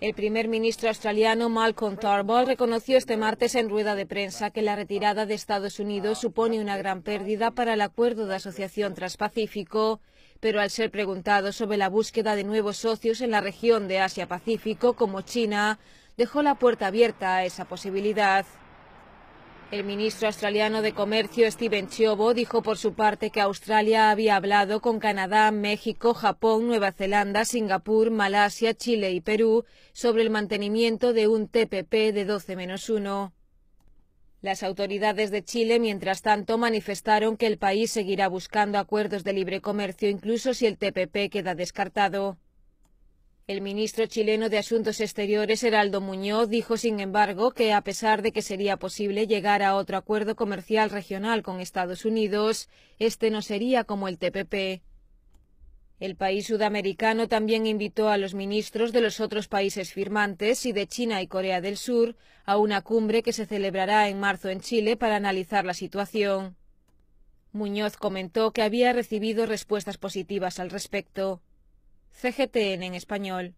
El primer ministro australiano Malcolm Turnbull reconoció este martes en rueda de prensa que la retirada de Estados Unidos supone una gran pérdida para el acuerdo de asociación transpacífico, pero al ser preguntado sobre la búsqueda de nuevos socios en la región de Asia-Pacífico como China, dejó la puerta abierta a esa posibilidad. El ministro australiano de Comercio Steven Chiobo dijo por su parte que Australia había hablado con Canadá, México, Japón, Nueva Zelanda, Singapur, Malasia, Chile y Perú sobre el mantenimiento de un TPP de 12-1. Las autoridades de Chile, mientras tanto, manifestaron que el país seguirá buscando acuerdos de libre comercio incluso si el TPP queda descartado. El ministro chileno de Asuntos Exteriores, Heraldo Muñoz, dijo, sin embargo, que a pesar de que sería posible llegar a otro acuerdo comercial regional con Estados Unidos, este no sería como el TPP. El país sudamericano también invitó a los ministros de los otros países firmantes y de China y Corea del Sur a una cumbre que se celebrará en marzo en Chile para analizar la situación. Muñoz comentó que había recibido respuestas positivas al respecto. CGTN en español.